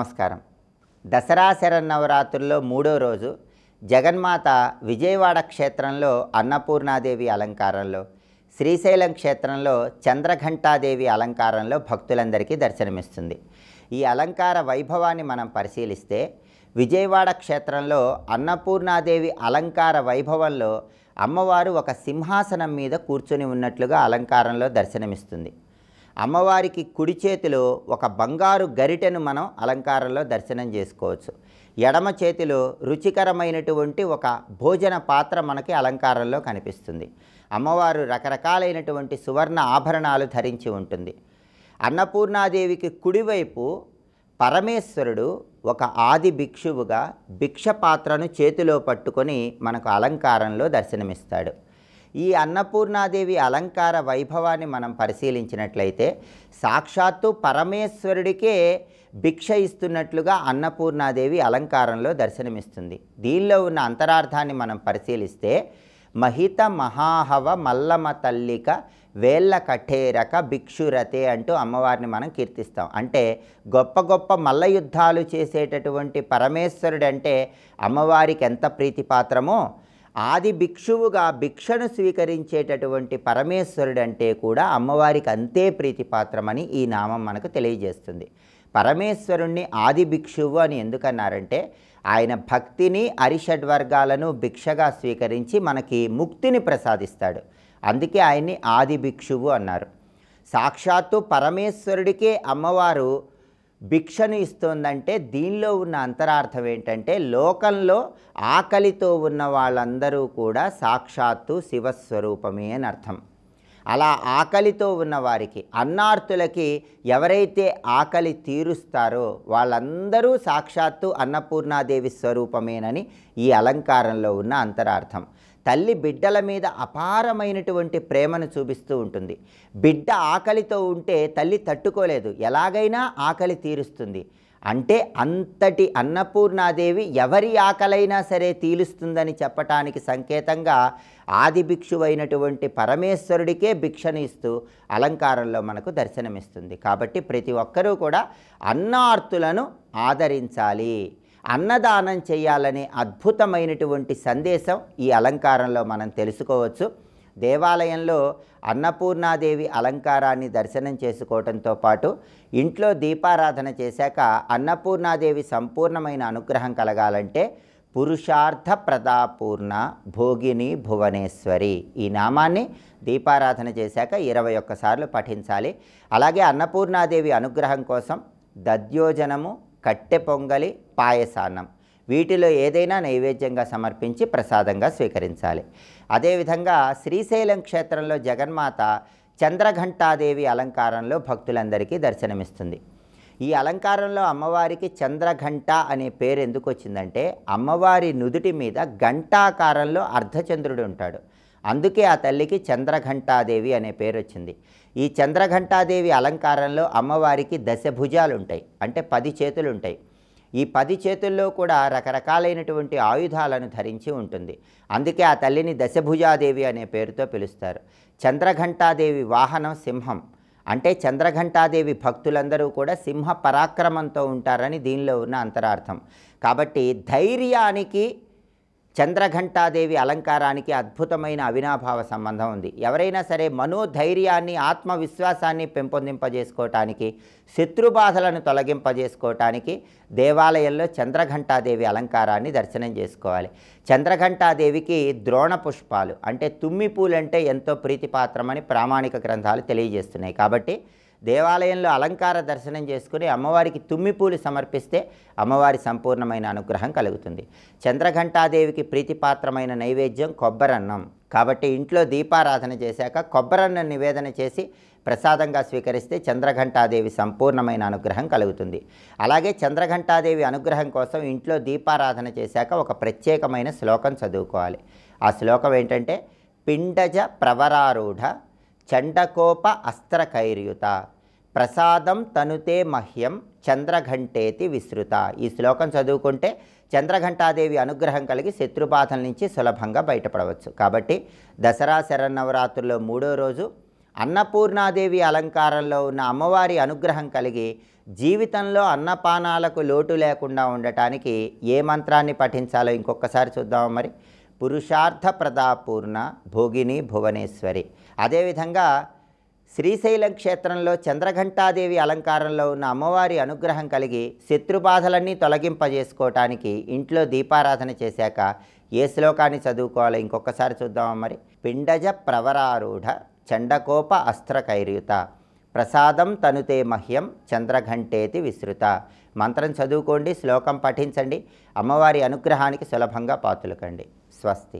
నమస్కారం దసరా శరన్నవరాత్రుల్లో మూడో రోజు జగన్మాత విజయవాడ క్షేత్రంలో అన్నపూర్ణాదేవి అలంకారంలో శ్రీశైలం క్షేత్రంలో చంద్రఘంటాదేవి అలంకారంలో భక్తులందరికీ దర్శనమిస్తుంది ఈ అలంకార వైభవాన్ని మనం పరిశీలిస్తే విజయవాడ క్షేత్రంలో అన్నపూర్ణాదేవి అలంకార వైభవంలో అమ్మవారు ఒక సింహాసనం మీద కూర్చొని ఉన్నట్లుగా అలంకారంలో దర్శనమిస్తుంది అమ్మవారికి కుడి చేతిలో ఒక బంగారు గరిటెను మనం అలంకారంలో దర్శనం చేసుకోవచ్చు ఎడమ చేతిలో రుచికరమైనటువంటి ఒక భోజన పాత్ర మనకి అలంకారంలో కనిపిస్తుంది అమ్మవారు రకరకాలైనటువంటి సువర్ణ ఆభరణాలు ధరించి ఉంటుంది అన్నపూర్ణాదేవికి కుడివైపు పరమేశ్వరుడు ఒక ఆది భిక్షువుగా భిక్ష పాత్రను చేతిలో పట్టుకొని మనకు అలంకారంలో దర్శనమిస్తాడు ఈ అన్నపూర్ణాదేవి అలంకార వైభవాన్ని మనం పరిశీలించినట్లయితే సాక్షాత్తు పరమేశ్వరుడికే భిక్ష ఇస్తున్నట్లుగా అన్నపూర్ణాదేవి అలంకారంలో దర్శనమిస్తుంది దీనిలో ఉన్న అంతరార్థాన్ని మనం పరిశీలిస్తే మహిత మహాహవ మల్లమ తల్లిక వేళ్ళ కఠేరక భిక్షురతే అంటూ అమ్మవారిని మనం కీర్తిస్తాం అంటే గొప్ప గొప్ప మల్ల యుద్ధాలు చేసేటటువంటి అంటే అమ్మవారికి ఎంత ప్రీతిపాత్రమో ఆది భిక్షువుగా భిక్షను స్వీకరించేటటువంటి పరమేశ్వరుడు అంటే కూడా అమ్మవారికి అంతే ప్రీతిపాత్రమని ఈ నామం మనకు తెలియజేస్తుంది పరమేశ్వరుణ్ణి ఆది భిక్షువు అని ఎందుకన్నారంటే ఆయన భక్తిని అరిషడ్వర్గాలను భిక్షగా స్వీకరించి మనకి ముక్తిని ప్రసాదిస్తాడు అందుకే ఆయన్ని ఆది భిక్షువు అన్నారు సాక్షాత్తు పరమేశ్వరుడికే అమ్మవారు భిక్షను ఇస్తుందంటే దీనిలో ఉన్న అంతరార్థం ఏంటంటే లోకంలో ఆకలితో ఉన్న వాళ్ళందరూ కూడా సాక్షాత్తు శివస్వరూపమే అని అర్థం అలా ఆకలితో ఉన్నవారికి అన్నార్థులకి ఎవరైతే ఆకలి తీరుస్తారో వాళ్ళందరూ సాక్షాత్తు అన్నపూర్ణాదేవి స్వరూపమేనని ఈ అలంకారంలో ఉన్న అంతరార్థం తల్లి బిడ్డల మీద అపారమైనటువంటి ప్రేమను చూపిస్తూ ఉంటుంది బిడ్డ ఆకలితో ఉంటే తల్లి తట్టుకోలేదు ఎలాగైనా ఆకలి తీరుస్తుంది అంటే అంతటి అన్నపూర్ణాదేవి ఎవరి ఆకలైనా సరే తీలుస్తుందని చెప్పటానికి సంకేతంగా ఆది భిక్షువైనటువంటి పరమేశ్వరుడికే భిక్షను ఇస్తూ అలంకారంలో మనకు దర్శనమిస్తుంది కాబట్టి ప్రతి ఒక్కరూ కూడా అన్నార్తులను ఆదరించాలి అన్నదానం చేయాలనే అద్భుతమైనటువంటి సందేశం ఈ అలంకారంలో మనం తెలుసుకోవచ్చు దేవాలయంలో అన్నపూర్ణాదేవి అలంకారాన్ని దర్శనం చేసుకోవడంతో పాటు ఇంట్లో దీపారాధన చేశాక అన్నపూర్ణాదేవి సంపూర్ణమైన అనుగ్రహం కలగాలంటే పురుషార్థ ప్రదాపూర్ణ భోగిని భువనేశ్వరి ఈ నామాన్ని దీపారాధన చేశాక ఇరవై ఒక్కసార్లు పఠించాలి అలాగే అన్నపూర్ణాదేవి అనుగ్రహం కోసం దద్యోజనము కట్టె పొంగలి పాయసాన్నం వీటిలో ఏదైనా నైవేద్యంగా సమర్పించి ప్రసాదంగా స్వీకరించాలి అదేవిధంగా శ్రీశైలం క్షేత్రంలో జగన్మాత చంద్రఘంటాదేవి అలంకారంలో భక్తులందరికీ దర్శనమిస్తుంది ఈ అలంకారంలో అమ్మవారికి చంద్రఘంట అనే పేరు ఎందుకు వచ్చిందంటే అమ్మవారి నుదుటి మీద ఘంటాకారంలో అర్ధచంద్రుడు ఉంటాడు అందుకే ఆ తల్లికి చంద్రఘంటాదేవి అనే పేరు వచ్చింది ఈ చంద్రఘంటాదేవి అలంకారంలో అమ్మవారికి దశభుజాలు ఉంటాయి అంటే పది చేతులు ఉంటాయి ఈ పది చేతుల్లో కూడా రకరకాలైనటువంటి ఆయుధాలను ధరించి ఉంటుంది అందుకే ఆ తల్లిని దశభుజాదేవి అనే పేరుతో పిలుస్తారు చంద్రఘంటాదేవి వాహనం సింహం అంటే చంద్రఘంటాదేవి భక్తులందరూ కూడా సింహ పరాక్రమంతో ఉంటారని దీనిలో ఉన్న అంతరార్థం కాబట్టి ధైర్యానికి చంద్రఘంటాదేవి అలంకారానికి అద్భుతమైన అవినాభావ సంబంధం ఉంది ఎవరైనా సరే మనోధైర్యాన్ని ఆత్మవిశ్వాసాన్ని పెంపొందింపజేసుకోవటానికి శత్రుబాధలను తొలగింపజేసుకోవటానికి దేవాలయంలో చంద్రఘంటాదేవి అలంకారాన్ని దర్శనం చేసుకోవాలి చంద్రఘంటాదేవికి ద్రోణ పుష్పాలు అంటే తుమ్మి పూలంటే ఎంతో ప్రీతిపాత్రమని ప్రామాణిక గ్రంథాలు తెలియజేస్తున్నాయి కాబట్టి దేవాలయంలో అలంకార దర్శనం చేసుకుని అమ్మవారికి తుమ్మిపూలు సమర్పిస్తే అమ్మవారి సంపూర్ణమైన అనుగ్రహం కలుగుతుంది చంద్రఘంటాదేవికి ప్రీతిపాత్రమైన నైవేద్యం కొబ్బరన్నం కాబట్టి ఇంట్లో దీపారాధన చేశాక కొబ్బరన్నం నివేదన చేసి ప్రసాదంగా స్వీకరిస్తే చంద్రఘంటాదేవి సంపూర్ణమైన అనుగ్రహం కలుగుతుంది అలాగే చంద్రఘంటాదేవి అనుగ్రహం కోసం ఇంట్లో దీపారాధన చేశాక ఒక ప్రత్యేకమైన శ్లోకం చదువుకోవాలి ఆ శ్లోకం ఏంటంటే పిండజ ప్రవరారూఢ చండకోప అస్త్రకైర్యుత ప్రసాదం తనుతే మహ్యం చంద్రఘంటేతి విస్తృత ఈ శ్లోకం చదువుకుంటే చంద్రఘంటాదేవి అనుగ్రహం కలిగి శత్రుబాధల నుంచి సులభంగా బయటపడవచ్చు కాబట్టి దసరా శరన్నవరాత్రుల్లో మూడో రోజు అన్నపూర్ణాదేవి అలంకారంలో ఉన్న అమ్మవారి అనుగ్రహం కలిగి జీవితంలో అన్నపానాలకు లోటు లేకుండా ఉండటానికి ఏ మంత్రాన్ని పఠించాలో ఇంకొకసారి చూద్దాం మరి పురుషార్థ ప్రదాపూర్ణ భోగిని భువనేశ్వరి అదేవిధంగా శ్రీశైలం క్షేత్రంలో చంద్రఘంటాదేవి అలంకారంలో ఉన్న అమ్మవారి అనుగ్రహం కలిగి శత్రుబాధలన్నీ తొలగింపజేసుకోవటానికి ఇంట్లో దీపారాధన చేశాక ఏ శ్లోకాన్ని చదువుకోవాలి ఇంకొకసారి చూద్దామా మరి పిండజ ప్రవరారూఢ చండకోప అస్త్రకైర్యుత ప్రసాదం తనుతే మహ్యం చంద్రఘంటేతి విస్తృత మంత్రం చదువుకోండి శ్లోకం పఠించండి అమ్మవారి అనుగ్రహానికి సులభంగా పాతులకండి స్వస్తి